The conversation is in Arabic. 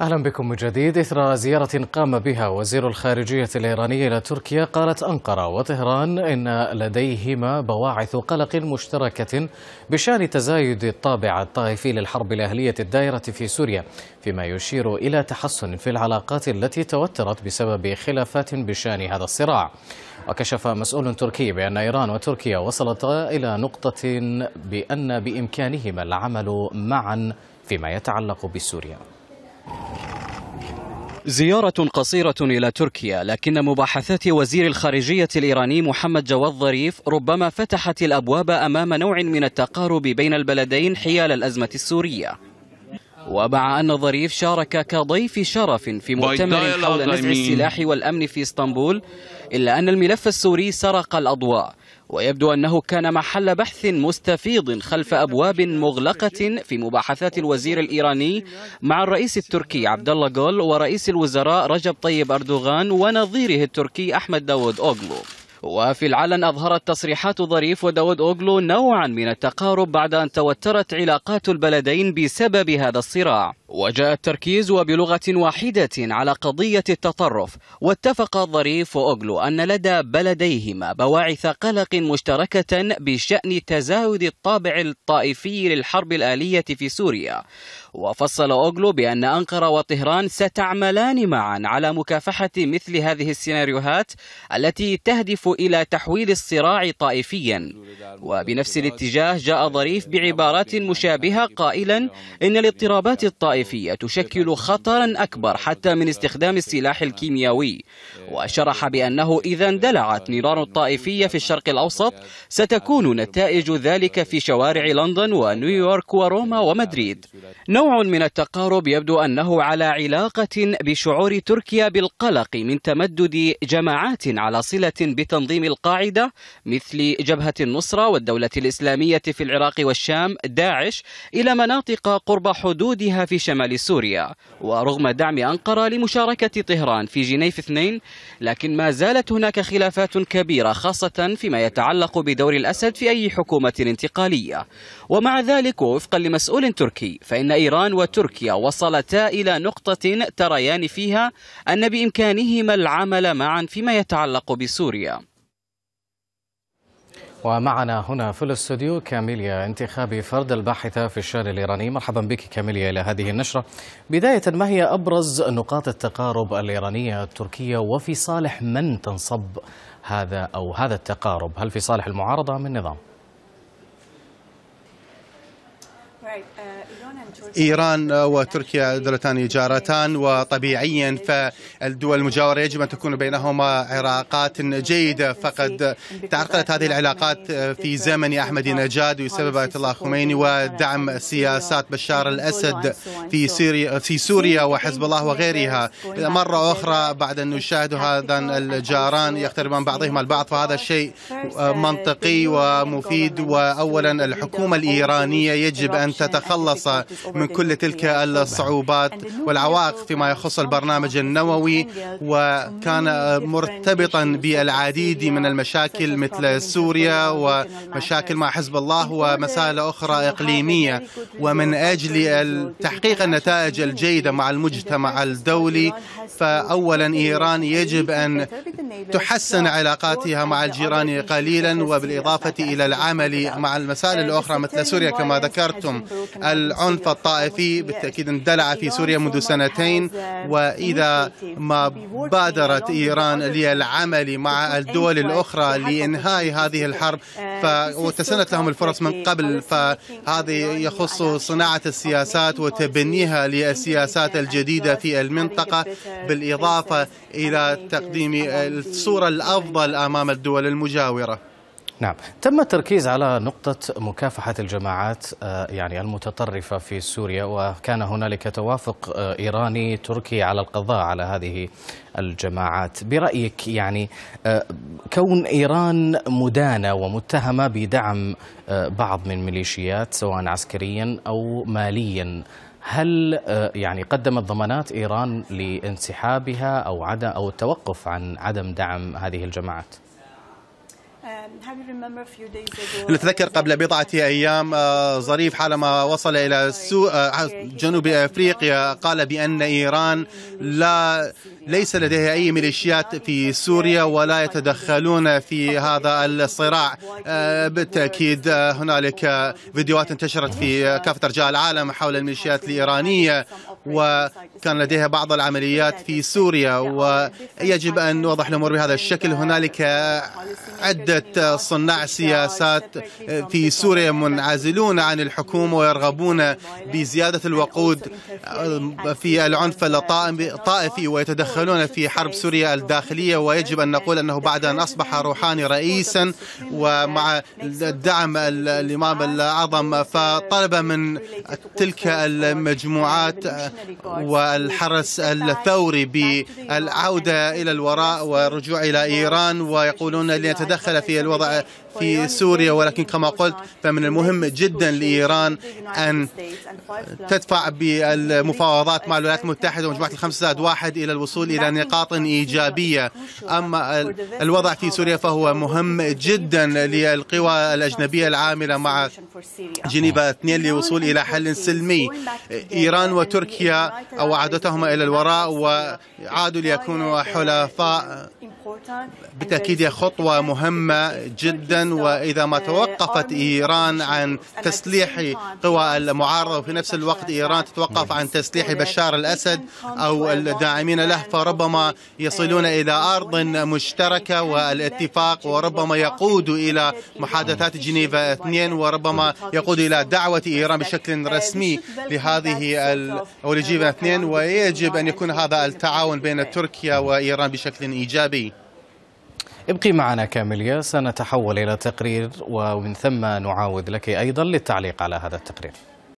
أهلا بكم من جديد إثر زيارة قام بها وزير الخارجية الإيراني إلى تركيا قالت أنقرة وطهران إن لديهما بواعث قلق مشتركة بشأن تزايد الطابع الطائفي للحرب الأهلية الدائرة في سوريا فيما يشير إلى تحسن في العلاقات التي توترت بسبب خلافات بشأن هذا الصراع وكشف مسؤول تركي بأن إيران وتركيا وصلتا إلى نقطة بأن بإمكانهما العمل معا فيما يتعلق بسوريا زيارة قصيرة إلى تركيا لكن مباحثات وزير الخارجية الإيراني محمد جواد ظريف ربما فتحت الأبواب أمام نوع من التقارب بين البلدين حيال الأزمة السورية ومع أن ظريف شارك كضيف شرف في مؤتمر حول نزع السلاح والأمن في اسطنبول إلا أن الملف السوري سرق الأضواء ويبدو أنه كان محل بحث مستفيض خلف أبواب مغلقة في مباحثات الوزير الإيراني مع الرئيس التركي عبد الله جول ورئيس الوزراء رجب طيب أردوغان ونظيره التركي أحمد داود أوغلو وفي العلن أظهرت تصريحات ظريف وداود أوغلو نوعا من التقارب بعد أن توترت علاقات البلدين بسبب هذا الصراع وجاء التركيز وبلغة واحدة على قضية التطرف واتفق ظريف وأوغلو أن لدى بلديهما بواعث قلق مشتركة بشأن تزايد الطابع الطائفي للحرب الآلية في سوريا وفصل أوغلو بأن أنقرة وطهران ستعملان معا على مكافحة مثل هذه السيناريوهات التي تهدف إلى تحويل الصراع طائفيا وبنفس الاتجاه جاء ظريف بعبارات مشابهة قائلا إن الاضطرابات الطائفية الطائفية تشكل خطرا أكبر حتى من استخدام السلاح الكيميائي وشرح بأنه إذا اندلعت نيران الطائفية في الشرق الأوسط ستكون نتائج ذلك في شوارع لندن ونيويورك وروما ومدريد نوع من التقارب يبدو أنه على علاقة بشعور تركيا بالقلق من تمدد جماعات على صلة بتنظيم القاعدة مثل جبهة النصرة والدولة الإسلامية في العراق والشام داعش إلى مناطق قرب حدودها في شمال سوريا ورغم دعم أنقرة لمشاركة طهران في جنيف اثنين لكن ما زالت هناك خلافات كبيرة خاصة فيما يتعلق بدور الأسد في أي حكومة انتقالية ومع ذلك وفقا لمسؤول تركي فإن إيران وتركيا وصلتا إلى نقطة تريان فيها أن بإمكانهما العمل معا فيما يتعلق بسوريا ومعنا هنا في الاستوديو كاميليا انتخابي فرد الباحثة في الشارع الإيراني مرحبا بك كاميليا إلى هذه النشرة بداية ما هي أبرز نقاط التقارب الإيرانية التركية وفي صالح من تنصب هذا أو هذا التقارب هل في صالح المعارضة أم النظام؟ Right. Uh... إيران وتركيا دولتان جارتان وطبيعيا فالدول المجاورة يجب أن تكون بينهما علاقات جيدة فقد تعرقلت هذه العلاقات في زمن أحمد نجاد بسبب آية الله خميني ودعم سياسات بشار الأسد في سوريا في سوريا وحزب الله وغيرها مرة أخرى بعد أن نشاهد هذا الجاران يقتربان بعضهما البعض فهذا الشيء منطقي ومفيد وأولا الحكومة الإيرانية يجب أن تتخلص من كل تلك الصعوبات والعوائق فيما يخص البرنامج النووي وكان مرتبطا بالعديد من المشاكل مثل سوريا ومشاكل مع حزب الله ومسائل أخرى إقليمية ومن أجل تحقيق النتائج الجيدة مع المجتمع الدولي فأولا إيران يجب أن تحسن علاقاتها مع الجيران قليلا وبالإضافة إلى العمل مع المسائل الأخرى مثل سوريا كما ذكرتم العمر العنف الطائفي بالتأكيد اندلع في سوريا منذ سنتين وإذا ما بادرت إيران للعمل مع الدول الأخرى لإنهاء هذه الحرب وتسنت لهم الفرص من قبل فهذا يخص صناعة السياسات وتبنيها للسياسات الجديدة في المنطقة بالإضافة إلى تقديم الصورة الأفضل أمام الدول المجاورة نعم تم التركيز على نقطة مكافحة الجماعات آه، يعني المتطرفة في سوريا وكان هنالك توافق آه، إيراني تركي على القضاء على هذه الجماعات برأيك يعني آه، كون إيران مدانة ومتهمة بدعم بعض من ميليشيات سواء عسكريا أو ماليا هل يعني قدمت ضمانات إيران لانسحابها أو, عدم أو التوقف عن عدم دعم هذه الجماعات؟ نتذكر قبل بضعة أيام آه، ظريف حالما وصل إلى آه، جنوب أفريقيا قال بأن إيران لا ليس لديها أي ميليشيات في سوريا ولا يتدخلون في هذا الصراع آه، بالتأكيد هنالك فيديوهات انتشرت في كافة أرجاء العالم حول الميليشيات الإيرانية وكان لديها بعض العمليات في سوريا ويجب أن نوضح الأمور بهذا الشكل هنالك عدة صناع سياسات في سوريا منعزلون عن الحكومة ويرغبون بزيادة الوقود في العنف الطائفي ويتدخلون في حرب سوريا الداخلية ويجب أن نقول أنه بعد أن أصبح روحاني رئيسا ومع دعم الإمام الأعظم فطلب من تلك المجموعات والحرس الثوري بالعودة إلى الوراء والرجوع إلى إيران ويقولون لنتدخل في الوضع في سوريا ولكن كما قلت فمن المهم جدا لإيران أن تدفع بالمفاوضات مع الولايات المتحدة ومجموعة الخمسة واحد إلى الوصول إلى نقاط إيجابية أما الوضع في سوريا فهو مهم جدا للقوى الأجنبية العاملة مع جنيفا اثنين للوصول إلى حل سلمي إيران وتركيا تركيا أو عادتهم إلى الوراء وعادوا ليكونوا حلفاء بالتأكيد هي خطوة مهمة جدا وإذا ما توقفت إيران عن تسليح قوى المعارضة وفي نفس الوقت إيران تتوقف عن تسليح بشار الأسد أو الداعمين له فربما يصلون إلى أرض مشتركة والاتفاق وربما يقود إلى محادثات جنيفا اثنين وربما يقود إلى دعوة إيران بشكل رسمي لهذه أو لجنيفا اثنين ويجب أن يكون هذا التعاون بين تركيا وإيران بشكل إيجابي ابقي معنا كامليا سنتحول إلى تقرير ومن ثم نعاود لك أيضا للتعليق على هذا التقرير